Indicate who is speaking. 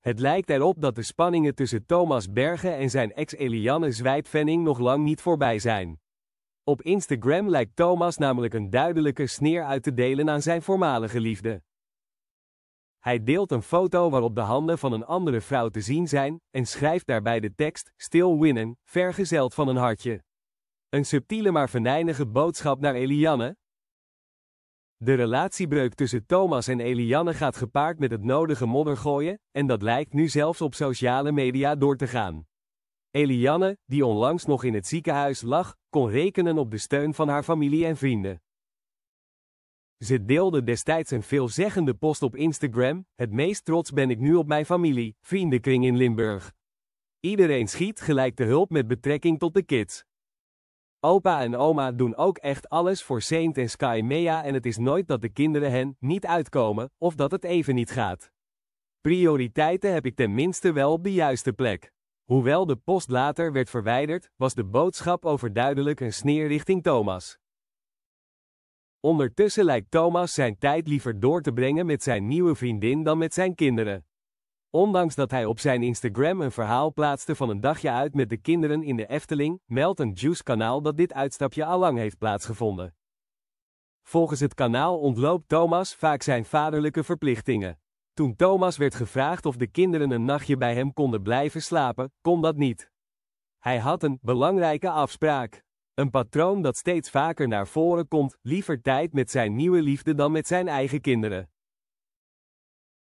Speaker 1: Het lijkt erop dat de spanningen tussen Thomas Bergen en zijn ex Eliane Zwijtvenning nog lang niet voorbij zijn. Op Instagram lijkt Thomas namelijk een duidelijke sneer uit te delen aan zijn voormalige liefde. Hij deelt een foto waarop de handen van een andere vrouw te zien zijn, en schrijft daarbij de tekst, stil winnen, vergezeld van een hartje. Een subtiele maar venijnige boodschap naar Eliane, de relatiebreuk tussen Thomas en Elianne gaat gepaard met het nodige moddergooien, en dat lijkt nu zelfs op sociale media door te gaan. Elianne, die onlangs nog in het ziekenhuis lag, kon rekenen op de steun van haar familie en vrienden. Ze deelde destijds een veelzeggende post op Instagram: Het meest trots ben ik nu op mijn familie, vriendenkring in Limburg. Iedereen schiet gelijk de hulp met betrekking tot de kids. Opa en oma doen ook echt alles voor Saint en Sky Mea en het is nooit dat de kinderen hen niet uitkomen of dat het even niet gaat. Prioriteiten heb ik tenminste wel op de juiste plek. Hoewel de post later werd verwijderd, was de boodschap overduidelijk een sneer richting Thomas. Ondertussen lijkt Thomas zijn tijd liever door te brengen met zijn nieuwe vriendin dan met zijn kinderen. Ondanks dat hij op zijn Instagram een verhaal plaatste van een dagje uit met de kinderen in de Efteling, meldt een Juice-kanaal dat dit uitstapje allang heeft plaatsgevonden. Volgens het kanaal ontloopt Thomas vaak zijn vaderlijke verplichtingen. Toen Thomas werd gevraagd of de kinderen een nachtje bij hem konden blijven slapen, kon dat niet. Hij had een belangrijke afspraak. Een patroon dat steeds vaker naar voren komt, liever tijd met zijn nieuwe liefde dan met zijn eigen kinderen.